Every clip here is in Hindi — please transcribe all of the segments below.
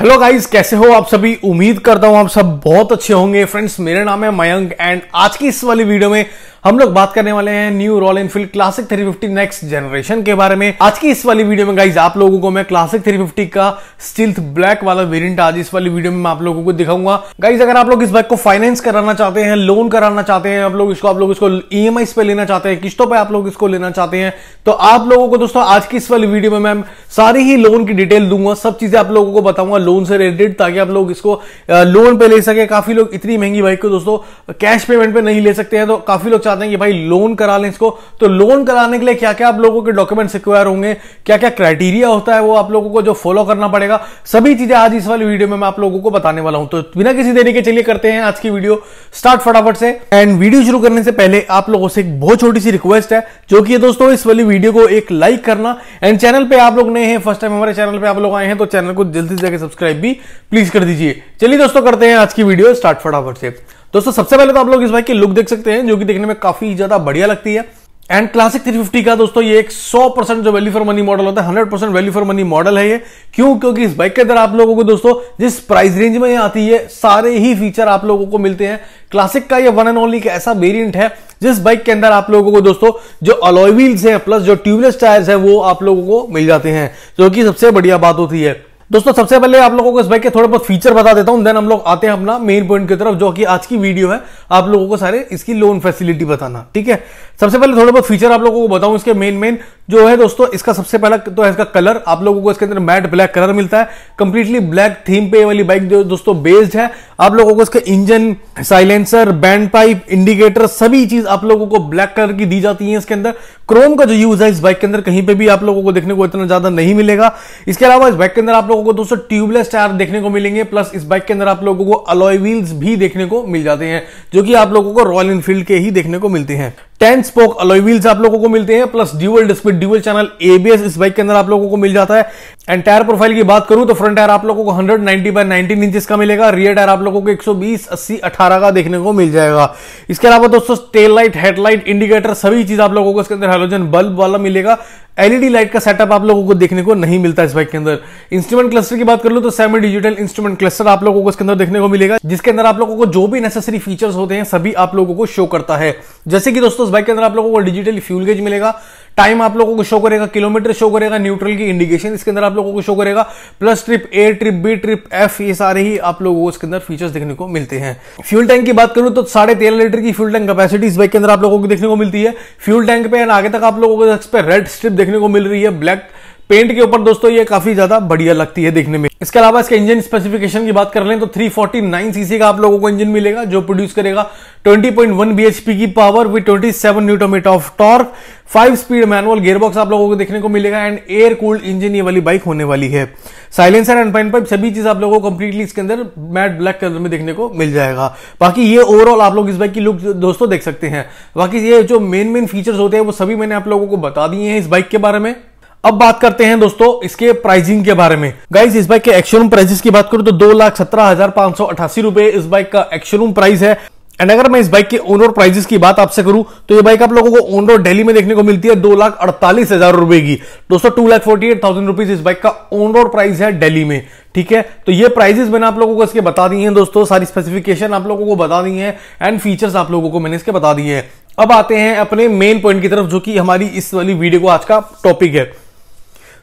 हेलो गाइस कैसे हो आप सभी उम्मीद करता हूं आप सब बहुत अच्छे होंगे फ्रेंड्स मेरा नाम है मयंक एंड आज की इस वाली वीडियो में हम लोग बात करने वाले हैं new Royal Enfield Classic 350 next generation के बारे में आज की इस वाली वीडियो में गाइज आप लोगों को मैं क्लासिक 350 का स्टिल्थ ब्लैक वाला वेरियंट आज इस वाली वीडियो में आप लोगों को दिखाऊंगा गाइज अगर आप लोग इस बाइक को फाइनेंस कराना चाहते हैं लोन कराना चाहते हैं आप लोग इसको आप लोग इसको ई e पे लेना चाहते हैं किस्तों पर आप लोग इसको लेना चाहते हैं तो आप लोगों को दोस्तों आज की इस वाली वीडियो में मैं सारी ही लोन की डिटेल दूंगा सब चीजें आप लोगों को बताऊंगा लोन से रिलेटेड ताकि आप लोग इसको लोन पे ले सके काफी लोग इतनी महंगी बाइक को दोस्तों कैश पेमेंट पे नहीं ले सकते हैं तो काफी लोग चाहते चाहते हैं कि भाई लोन करा लें इसको तो लोन कराने के लिए क्या क्या आप लोगों के डॉक्यूमेंट रिक्वायर होंगे क्या क्या क्राइटेरिया होता है वो आप लोगों को जो फॉलो करना पड़ेगा सभी चीजें आज इस वाले वीडियो में मैं आप लोगों को बताने वाला हूं तो बिना किसी देरी के चलिए करते हैं आज की वीडियो स्टार्ट फटाफट से एंड वीडियो शुरू करने से पहले आप लोगों से एक बहुत छोटी सी रिक्वेस्ट है जो कि दोस्तों इस वाली वीडियो को एक लाइक करना एंड चैनल पे आप लोग नए हैं फर्स्ट टाइम हमारे चैनल पे आप लोग आए हैं तो चैनल को जल्दी से जाकर सब्सक्राइब भी प्लीज कर दीजिए चलिए दोस्तों करते हैं आज की वीडियो स्टार्ट फटाफट से दोस्तों सबसे पहले तो आप लोग इस बाइक की लुक देख सकते हैं जो कि देखने में काफी ज्यादा बढ़िया लगती है एंड क्लासिक 350 का दोस्तों ये एक 100 परसेंट जो वैल्यू फॉर मनी मॉडल होता है 100 percent value for money model है ये क्यों क्योंकि इस बाइक के अंदर आप लोगों को दोस्तों जिस प्राइस रेंज में ये आती है सारे ही फीचर आप लोगों को मिलते हैं क्लासिक का ये वन एंड ओनली एक ऐसा वेरियंट है जिस बाइक के अंदर आप लोगों को दोस्तों जो अलॉय व्हील्स है प्लस जो ट्यूबलेस टायर्स है वो आप लोगों को मिल जाते हैं जो कि सबसे बढ़िया बात होती है दोस्तों सबसे पहले आप लोगों को इस बाइक के थोड़े बहुत फीचर बता देता हूं देन हम लोग आते हैं अपना मेन पॉइंट की तरफ जो कि आज की वीडियो है आप लोगों को सारे इसकी लोन फैसिलिटी बताना ठीक है सबसे पहले थोड़े बहुत फीचर आप लोगों को बताऊं इसके मेन मेन जो है दोस्तों इसका सबसे पहला तो है इसका कलर आप लोगों को इसके अंदर मैट ब्लैक कलर मिलता है कंप्लीटली ब्लैक थीम पे वाली बाइक जो दोस्तों बेस्ड है आप लोगों को इसके engine silencer bend pipe indicator सभी चीज आप लोगों को ब्लैक कलर की दी जाती है इसके अंदर क्रोम का जो यूज है इस बाइक के अंदर कहीं पे भी आप लोगों को देखने को इतना ज्यादा नहीं मिलेगा इसके अलावा इस बाइक के अंदर आप लोग लोगों को दोस्तों ट्यूबलेस टायर देखने को मिलेंगे प्लस इस बाइक के अंदर आप लोगों को अलॉय व्हील्स भी देखने को मिल जाते हैं जो कि आप लोगों को रॉयल इनफील्ड के ही देखने को मिलते हैं टेन स्पोक अलॉय व्हील्स आप लोगों को मिलते हैं plus dual display dual channel ABS इस बाइक के अंदर आप लोगों को मिल जाता है एंड टायर प्रोफाइल की बात करूं तो फ्रंट टायर आप लोगों को hundred ninety by nineteen inches का मिलेगा रियर टायर आप लोगों को एक सौ बीस अस्सी अठारह का देखने को मिल जाएगा इसके अलावा दोस्तों टेल लाइट हेडलाइट इंडिकेटर सभी चीज आप लोगों को इसके अंदर हेलोजन बल्ब वाला मिलेगा एलईडी लाइट का सेटअप आप लोगों को देखने को नहीं मिलता इस बाइक के अंदर इंस्ट्रूमेंट क्लस्टर की बात कर लो तो सेमी डिजिटल इंस्ट्रूमेंट क्लस्टर आप लोगों को इसके अंदर देखने को मिलेगा जिसके अंदर आप लोगों को जो भी नेसेसरी फीचर्स होते हैं सभी आप लोगों को शो करता है जैसे कि दोस्तों इस बाइक के अंदर आप लोगों को डिजिटल फ्यूल गेज मिलेगा टाइम आप लोगों को शो करेगा किलोमीटर शो करेगा न्यूट्रल की इंडिकेशन इसके अंदर आप लोगों को शो करेगा plus trip A trip B trip F ये सारे ही आप लोगों को इसके अंदर फीचर्स देखने को मिलते हैं फ्यूल टैंक की बात करूं तो साढ़े तेरह लीटर की फ्यूल टैंक कैपेसिटी इस बाइक के अंदर आप लोगों को देखने को मिलती है फ्यूल टैंक पे एंड आगे तक आप लोगों को रेड स्ट्रिप देखने को मिल रही है ब्लैक पेंट के ऊपर दोस्तों ये काफी ज्यादा बढ़िया लगती है देखने में इसके अलावा इसके इंजन स्पेसिफिकेशन की बात कर लें तो 349 सीसी का आप लोगों को इंजन मिलेगा जो प्रोड्यूस करेगा 20.1 बीएचपी की power with 27 seven newton metre of torque five speed manual gearbox आप लोगों को देखने को मिलेगा एंड एयर कूल्ड इंजन ये वाली बाइक होने वाली है साइलेंसर एंड पाइन पाइप सभी चीज आप लोगों को कंप्लीटली इसके अंदर मैट ब्लैक कलर में देखने को मिल जाएगा बाकी ये ओवरऑल आप लोग इस बाइक की लुक दोस्तों देख सकते हैं बाकी ये जो मेन मेन फीचर्स होते हैं वो सभी मैंने आप लोगों को बता दिए हैं इस बाइक के बारे में अब बात करते हैं दोस्तों इसके प्राइसिंग के बारे में गाइज इस बाइक के एक्शोरूम प्राइसेस की बात करूं तो दो लाख सत्रह हजार पांच सौ अठासी रुपए इस बाइक का एक्शोरूम प्राइस है एंड अगर मैं इस बाइक के ओन रोड प्राइजेस की बात आपसे करूं तो ये बाइक आप लोगों को ओन रोड दिल्ली में देखने को मिलती है दो लाख अड़तालीस हजार रुपए की दोस्तों two lakh forty eight thousand rupees इस बाइक का ऑन रोड प्राइस है दिल्ली में ठीक है तो ये प्राइजेस मैंने आप लोगों को इसके बता दी है दोस्तों सारी स्पेसिफिकेशन आप लोगों को बता दी है एंड फीचर्स आप लोगों को मैंने इसके बता दिए हैं अब आते हैं अपने मेन पॉइंट की तरफ जो कि हमारी इस वाली वीडियो को आज का टॉपिक है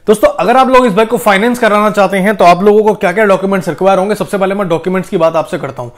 दोस्तों अगर आप लोग इस बाइक को फाइनेंस कराना चाहते हैं तो आप लोगों को क्या क्या डॉक्यूमेंट्स रिक्वायर होंगे सबसे पहले मैं डॉक्यूमेंट्स की बात आपसे करता हूं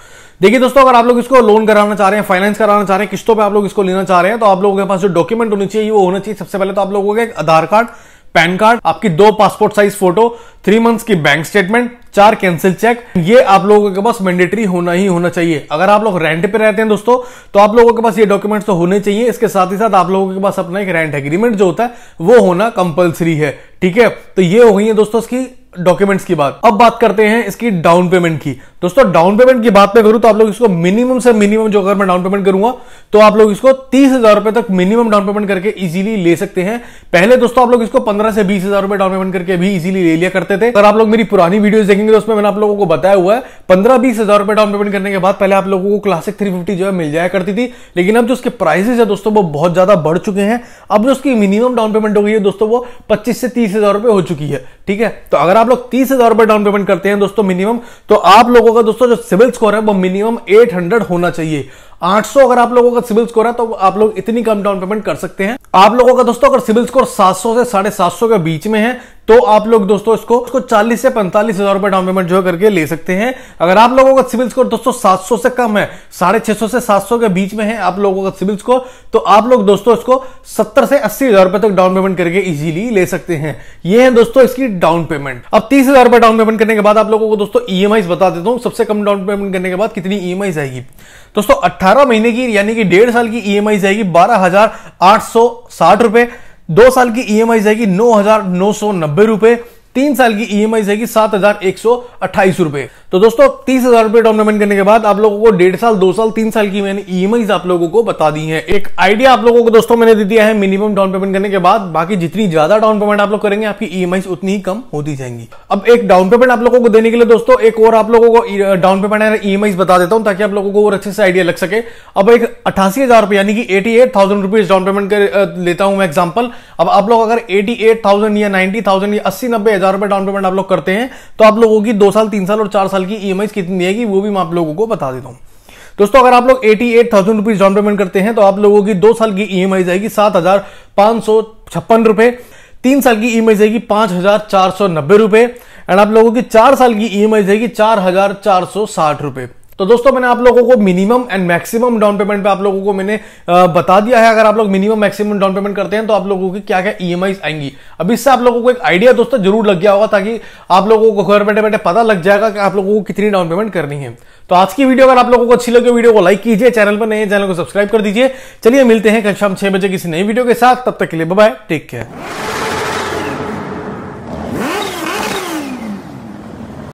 देखिए दोस्तों अगर आप लोग इसको लोन कराना चाह रहे हैं फाइनेंस कराना चाह रहे हैं किस्तों पर आप लोग इसको लेना चाह रहे हैं तो आप लोगों के पास जो डॉक्यूमेंट होनी चाहिए वो होना चाहिए सबसे पहले तो आप लोगों का आधार कार्ड पैन कार्ड आपकी दो passport size photo three months की बैंक स्टेटमेंट चार कैंसिल चेक ये आप लोगों के पास मैंडेटरी होना ही होना चाहिए अगर आप लोग रेंट पे रहते हैं दोस्तों तो आप लोगों के पास ये डॉक्यूमेंट्स तो होने चाहिए इसके साथ ही साथ आप लोगों के पास अपना एक रेंट एग्रीमेंट जो होता है वो होना कंपलसरी है ठीक है तो ये हो गई है दोस्तों इसकी डॉक्यूमेंट्स की बात अब बात करते हैं इसकी डाउन पेमेंट की दोस्तों डाउन पेमेंट की बात मैं करूं तो आप लोग इसको मिनिमम से मिनिमम जो अगर मैं डाउन पेमेंट करूंगा तो आप लोग इसको तीस हजार रुपए तक मिनिमम डाउन पेमेंट करके इजीली ले सकते हैं पहले दोस्तों आप लोग इसको पंद्रह से बीस हजार रुपए डाउन पेमेंट करके भी इजीली ले लिया करते थे अगर आप लोग मेरी पुरानी वीडियो देखेंगे तो उसमें मैंने आप लोगों को बताया हुआ है पंद्रह बीस हजार रुपए डाउन पेमेंट करने के बाद पहले आप लोगों को क्लासिक थ्री जो है मिल जाया करती थी लेकिन अब जो उसके प्राइसेज है दोस्तों वो बहुत ज्यादा बढ़ चुके हैं अब जो उसकी मिनिमम डाउन पेमेंट हो गई है दोस्तों वो पच्चीस से तीस हजार रुपए हो चुकी है ठीक है तो अगर आप आप लोग तीस हजार रुपए डाउन पेमेंट करते हैं दोस्तों मिनिमम तो आप लोगों का दोस्तों जो सिविल स्कोर है वो मिनिमम 800 होना चाहिए 800 अगर आप लोगों का सिविल स्कोर है तो आप लोग इतनी कम डाउन पेमेंट कर सकते हैं आप लोगों का दोस्तों अगर सिविल स्कोर 700 से साढ़े सात के बीच में है तो आप लोग दोस्तों इसको इसको 40 से पैंतालीस हजार रुपए डाउन पेमेंट जो है करके ले सकते हैं अगर आप लोगों का सिविल स्कोर दोस्तों 700 से कम है साढ़े छह से 700 के बीच में है आप लोगों का सिविल स्कोर तो आप लोग दोस्तों इसको 70 से अस्सी हजार रुपए तक डाउन पेमेंट करके इजीली ले सकते हैं ये है दोस्तों इसकी डाउन पेमेंट अब तीस हजार रुपए डाउन पेमेंट करने के बाद आप लोगों को दोस्तों ई e बता देता हूँ सबसे कम डाउन पेमेंट करने के बाद कितनी ई e आएगी दोस्तों अट्ठारह महीने की यानी कि डेढ़ साल की ई e आएगी बारह हजार आठ सौ साठ रुपए दो साल की आई e जाएगी नौ हजार नौ सौ नब्बे रुपए तीन साल की ई एम आई रहेगी सात हजार एक सौ अट्ठाईस रुपए तो दोस्तों तीस हजार रुपए डाउन पेमेंट करने के बाद आप लोगों को डेढ़ साल दो साल तीन साल की मैंने ई e आप लोगों को बता दी है एक आइडिया आप लोगों को दोस्तों मैंने दे दिया है मिनिमम डाउन पेमेंट करने के बाद बाकी जितनी ज्यादा डाउन पेमेंट आप लोग करेंगे आपकी ई e उतनी ही कम होती जाएंगी अब एक डाउन पेमेंट आप लोगों को देने के लिए दोस्तों एक और आप लोगों को डाउन पेमेंट है ई बता देता हूं ताकि आप लोगों को और अच्छे से आइडिया लग सके अब एक अठासी हजार रुपए यानी कि eighty eight thousand rupees down payment लेता हूं मैं एग्जाम्पल अब आप लोग अगर एटी एट थाउजेंड या नाइनटी थाउजेंड या अस्सी नब्बे हजार हजार रुपए डाउन पेमेंट आप लोग करते हैं तो आप लोगों की दो साल तीन साल और चार साल की ई e कितनी देगी वो भी मैं आप लोगों को बता देता हूँ दोस्तों अगर आप लोग eighty eight thousand rupees down payment करते हैं तो आप लोगों की दो साल की ई एम आई जाएगी सात हजार पांच सौ छप्पन रुपए तीन साल की ई एम आई जाएगी पांच हजार चार सौ नब्बे रुपए एंड आप लोगों की चार साल की ई एम आई जाएगी चार हजार चार सौ साठ रुपए तो दोस्तों मैंने आप लोगों को minimum and maximum down payment पे आप लोगों को मैंने बता दिया है अगर आप लोग मिनिमम मैक्सिमम डाउन पेमेंट करते हैं तो आप लोगों की क्या क्या ई आएंगी अब इससे आप लोगों को एक आइडिया दोस्तों जरूर लग गया होगा ताकि आप लोगों को घर बैठे बैठे पता लग जाएगा कि आप लोगों को कितनी डाउन पेमेंट करनी है तो आज की वीडियो अगर आप लोगों को अच्छी लगे वीडियो को लाइक कीजिए चैनल पर नए चैनल को सब्सक्राइब कर दीजिए चलिए मिलते हैं कल शाम छह बजे किसी नई वीडियो के साथ तब तक के लिए बाय टेक केयर